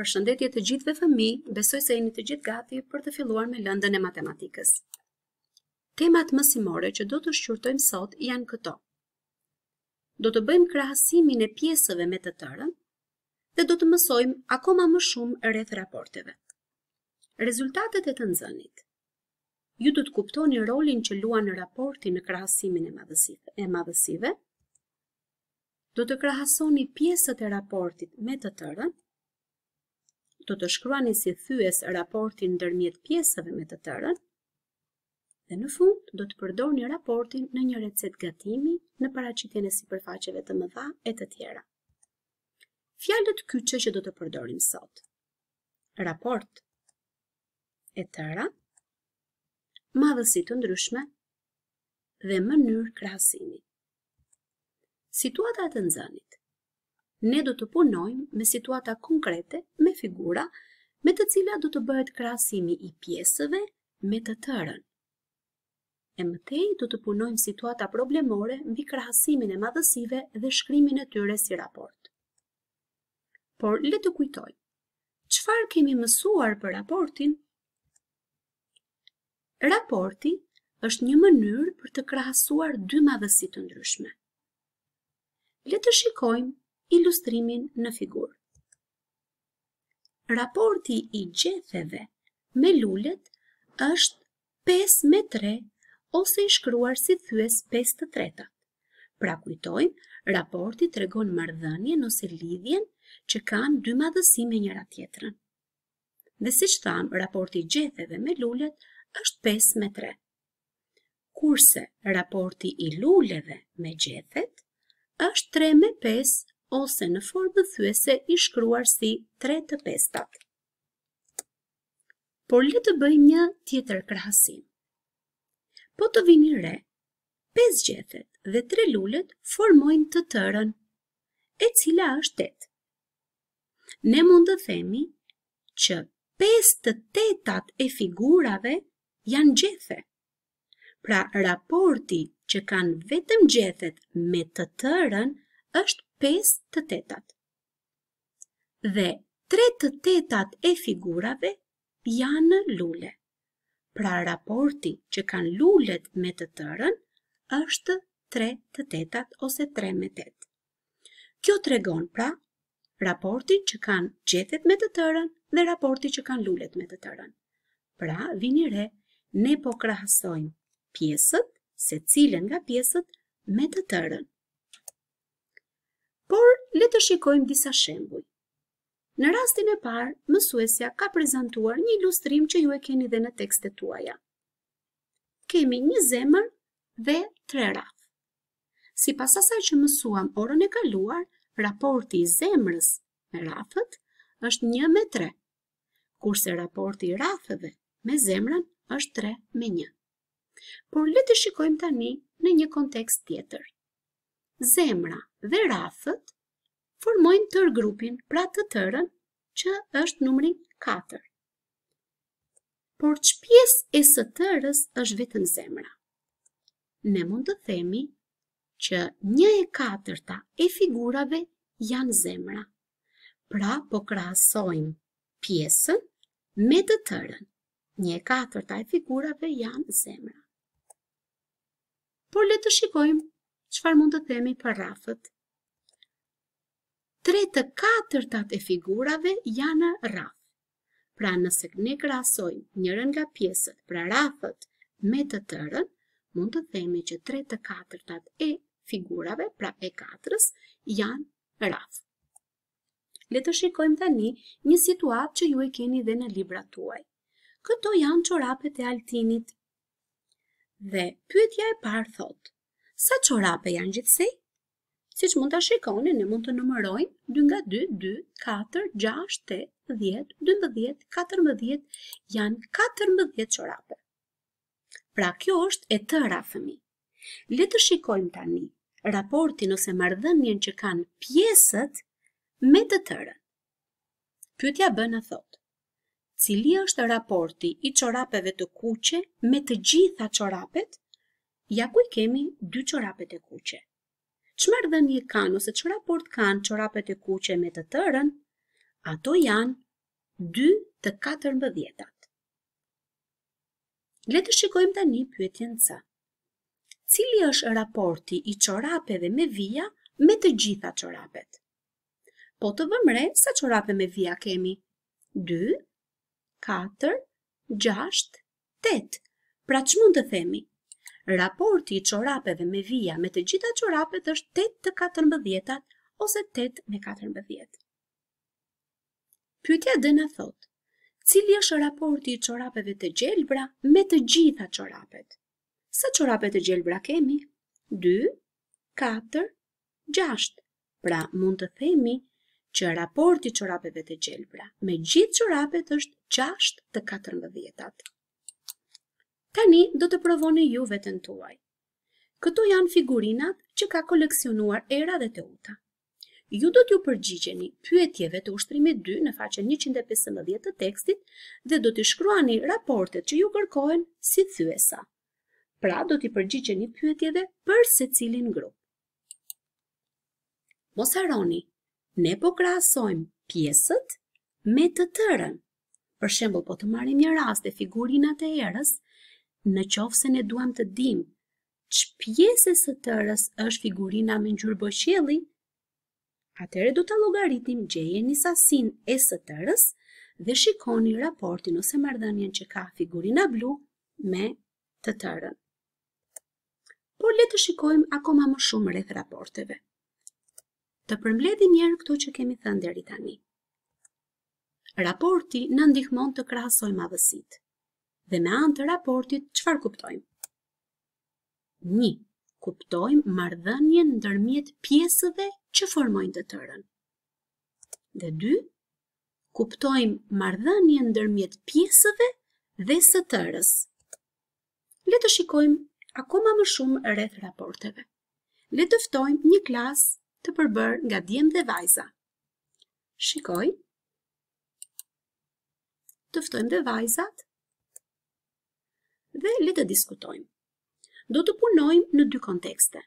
për shëndetje të gjithve fëmi, besoj se jeni të gjithë gati për të filluar me lëndën e matematikës. Temat mësimore që do të shqyrtojmë sot janë këto. Do të bëjmë krahasimin e pjesëve me të tërën dhe do të mësojmë akoma më shumë rreth raporteve. Rezultatet e të nxënit. Ju do të kuptoni rolin që luan raporti në krahasimin e madhësive, e madhësive. Do të krahasoni pjesët e raportit me të tërën do të shkruani si thyes raportin ndërmjet pjesëve me të tërën dhe në fund do të përdorni raportin në një recetë gatimi në paraqitjen e sipërfaqeve të mëdha e të tjera. Fjalët kyçe që do të përdorim sot. Raport e tëra, madhësi të ndryshme dhe mënyrë krahasimi. Situata e të nxënit ne do të punojmë me situata konkrete, me figura, me të cila do të bëhet krasimi i pjesëve me të tërën. E mëtej do të punojmë situata problemore mbi krasimin e madhësive dhe shkrymin e tyre si raport. Por, le të kujtoj, qëfar kemi mësuar për raportin? Raporti është një mënyrë për të krahasuar dy madhësi të ndryshme. Le të shikojmë ilustrimin në figurë. Raporti i gjetheve me lullet është 5 me 3 ose i shkruar si thues 5 të treta. Pra kujtojmë, raporti të regon mërdhënje nëse lidhjen që kanë dy madhësime njëra tjetërën. Dhe si që thamë, raporti i gjetheve me lullet është 5 me 3. Kurse raporti i lulleve me gjethet është 3 me 5 ose në formë thyese i shkruar si 3 të pestat. Por le të bëjmë një tjetër krahasim. Po të vini re, 5 gjethet dhe 3 lullet formojnë të tërën, e cila është 8. Ne mund të themi që 5 të tetat e figurave janë gjethe, pra raporti që kanë vetëm gjethet me të tërën është 5 të tetat. Dhe 3 të tetat e figurave janë lule. Pra raporti që kanë lulet me të tërën është 3 të tetat ose 3 me tet. Kjo të regon pra raporti që kanë gjethet me të tërën dhe raporti që kanë lulet me të tërën. Pra, vini re, ne po pjesët, se cilën nga pjesët, me të tërën por le të shikojmë disa shembuj. Në rastin e parë, mësuesja ka prezentuar një ilustrim që ju e keni dhe në tekstet tuaja. Kemi një zemër dhe tre rat. Si pasasaj që mësuam orën e kaluar, raporti i zemrës me rafët është një me tre, kurse raporti i rafëve me zemrën është tre me një. Por le të shikojmë tani në një kontekst tjetër zemra dhe rafët formojnë tër grupin, pra të tërën që është numri 4. Por që pjesë e së tërës është vetëm zemra? Ne mund të themi që një e katërta e figurave janë zemra. Pra, po krasojmë pjesën me të tërën. Një e katërta e figurave janë zemra. Por le të shikojmë qëfar mund të themi për rafët? Tre të katër e figurave janë rafë. Pra nëse ne krasoj njërën nga pjesët, pra rafët me të tërën, mund të themi që tre të katër e figurave, pra e katërës, janë rafë. Le të shikojmë tani një situatë që ju e keni dhe në libra tuaj. Këto janë rapet e altinit. Dhe pyetja e parë thotë, Sa qorape janë gjithsej? Si që mund të shikoni, ne mund të numërojmë 2 nga 2, 2, 4, 6, 8, 10, 12, 14, janë 14 qorape. Pra kjo është e të rafëmi. Le të shikojmë tani raportin ose mardhënjen që kanë pjesët me të tërën. Pytja bënë a thotë, cili është raporti i qorapeve të kuqe me të gjitha qorapet? Ja ku i kemi dy qorapet e kuqe. Qëmar dhe një kanë ose që raport kanë qorapet e kuqe me të tërën, ato janë 2 të 4 mbëdhjetat. Le të shikojmë tani pyetjen ca. Cili është raporti i qorapeve me vija me të gjitha qorapet? Po të vëmre, sa qorape me vija kemi? 2, 4, 6, 8. Pra që mund të themi? Raporti i qorapeve me vija me të gjitha qorapet është 8 të 14 mbëdhjetat ose 8 me 4 mbëdhjet. Pytja dëna thot, cili është raporti i qorapeve të gjelbra me të gjitha qorapet? Sa qorape të gjelbra kemi? 2, 4, 6. Pra mund të themi që raporti qorapeve të gjelbra me gjithë qorapet është 6 të 14 mbëdhjetat. Tani do të provoni ju vetën tuaj. Këto janë figurinat që ka koleksionuar era dhe të uta. Ju do t'ju përgjigjeni pyetjeve të ushtrimit 2 në faqen 115 të tekstit dhe do t'i shkruani raportet që ju kërkohen si thyesa. Pra do t'i përgjigjeni pyetjeve për se cilin grup. Mos haroni, ne po krahasojmë pjesët me të tërën. Për shembull, po të marrim një rast të figurinat e erës, në qovë se ne duham të dim që pjesës së tërës është figurina me njërë bëshjeli, atëre du të logaritim gjeje një sasin e së tërës dhe shikoni raportin ose mardhënjen që ka figurina blu me të tërën. Por le të shikojmë akoma më shumë rreth raporteve. Të përmbledhim njerë këto që kemi thënë deri tani. Raporti në ndihmon të krahasoj madhësitë dhe me anë të raportit qëfar kuptojmë. Një, kuptojmë mardhënjën ndërmjet pjesëve që formojnë të tërën. Dhe dy, kuptojmë mardhënjën ndërmjet pjesëve dhe së tërës. Le të shikojmë akoma më shumë rreth raporteve. Le të ftojmë një klas të përbër nga djem dhe vajza. Shikoj. Të ftojmë dhe vajzat dhe le të diskutojmë. Do të punojmë në dy kontekste.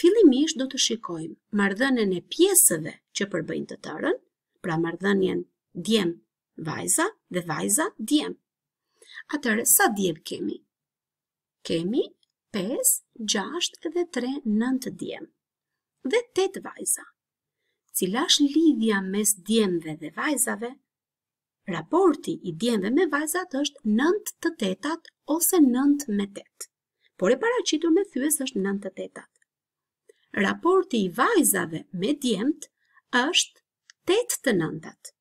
Fillimisht do të shikojmë mardhënën e pjesëve që përbëjnë të tërën, pra marrëdhënien djem vajza dhe vajza djem. Atëherë sa djem kemi? Kemi 5, 6 dhe 3 9 djem dhe 8 vajza. Cila është lidhja mes djemve dhe vajzave? Raporti i djemve me vajzat është 9 të tetat ose 9 me tet. Por e paracitur me thyës është 9 të tetat. Raporti i vajzave me djemt është tet të nëntat.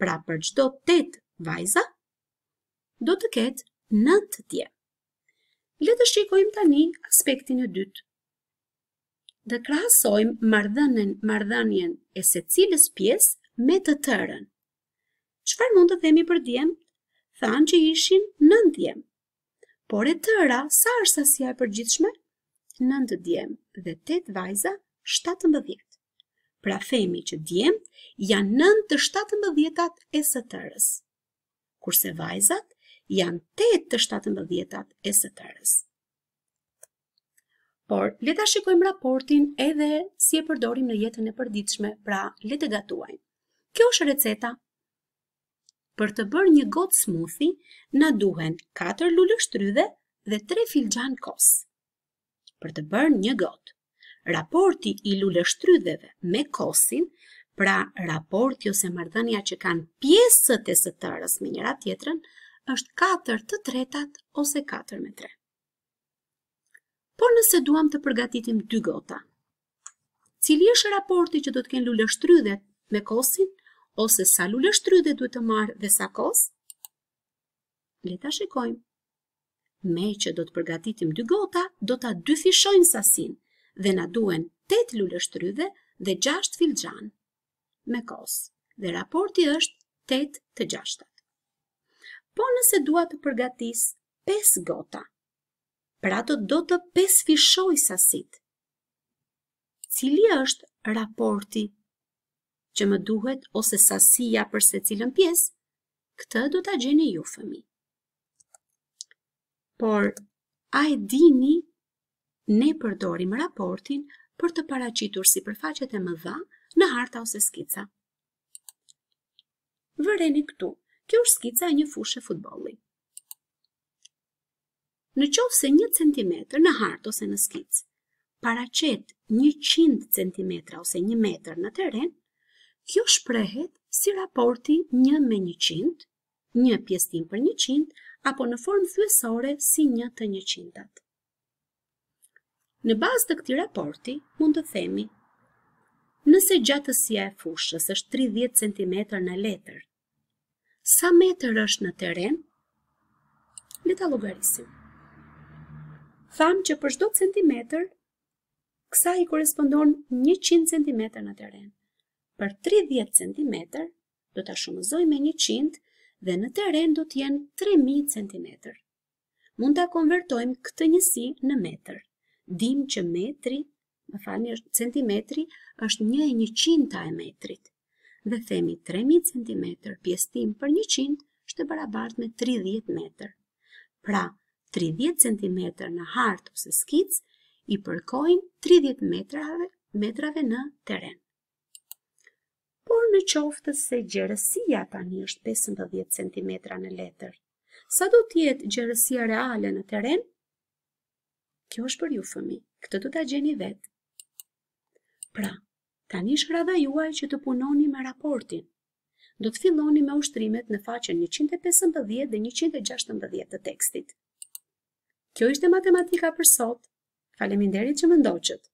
Pra për gjdo 8 vajza, do të ketë 9 të djemë. Le të shikojmë tani aspektin e dytë. Dhe krasojmë mardhënën mardhënjen e se cilës pjesë me të tërën qëfar mund të themi për djem? Thanë që ishin nën djem. Por e tëra, sa është asia e përgjithshme? Nën djem dhe 8 vajza, 17. Pra themi që djem janë nën të 17 e së tërës. Kurse vajzat janë 8 të 17 e së tërës. Por, leta shikojmë raportin edhe si e përdorim në jetën e përdiqme, pra letë gatuajnë. Kjo është receta për të bërë një gotë smoothie, na duhen 4 lullë shtrydhe dhe 3 filxan kos. Për të bërë një gotë, raporti i lullë shtrydheve me kosin, pra raporti ose mardhënja që kanë pjesët e së tërës me njëra tjetërën, është 4 të tretat ose 4 me 3. Por nëse duham të përgatitim 2 gota, cili është raporti që do të kenë lullë shtrydhe me kosin, ose sa lule duhet të marrë dhe sa kos? Le ta shikojmë. Me që do të përgatitim dy gota, do ta dyfishojmë sasinë dhe na duhen 8 lule dhe 6 filxhan me kos. Dhe raporti është 8 të 6. Po nëse dua të përgatis 5 gota, pra do do të pesfishoj sasit. Cili është raporti që më duhet ose sasia për se cilën pjesë, këtë du të gjeni ju fëmi. Por, a e dini ne përdorim raportin për të paracitur si përfaqet e më dha në harta ose skica? Vëreni këtu, kjo është skica e një fushë e futboli. Në qovë se një centimetrë në hartë ose në skicë, paracet një cintë centimetra ose një metrë në teren, kjo shprehet si raporti 1 me 100, 1 një pjestim për 100, apo në formë thuesore si 1 të 100. Në bazë të këti raporti, mund të themi, nëse gjatësia e fushës është 30 cm në letër, sa metër është në teren, le ta logarisim. Thamë që për shdo cm, kësa i korespondon 100 cm në teren për 30 cm, do të shumëzoj me 100 dhe në teren do të jenë 3000 cm. Mund t'a konvertojmë këtë njësi në meter. Dim që metri, më falni, centimetri është një e një qinta e metrit. Dhe themi 3000 cm pjestim për 100 është e barabart me 30 m. Pra, 30 cm në hartë ose skicë i përkojnë 30 metrave, metrave në teren por në qoftë se gjerësia tani është 15 cm në letër. Sa do tjetë gjerësia reale në teren? Kjo është për ju fëmi, këtë të ta gjeni vetë. Pra, tani është rada juaj që të punoni me raportin. Do të filloni me ushtrimet në faqen 115 dhe 116 të tekstit. Kjo ishte matematika për sot. Faleminderit që më ndoqët.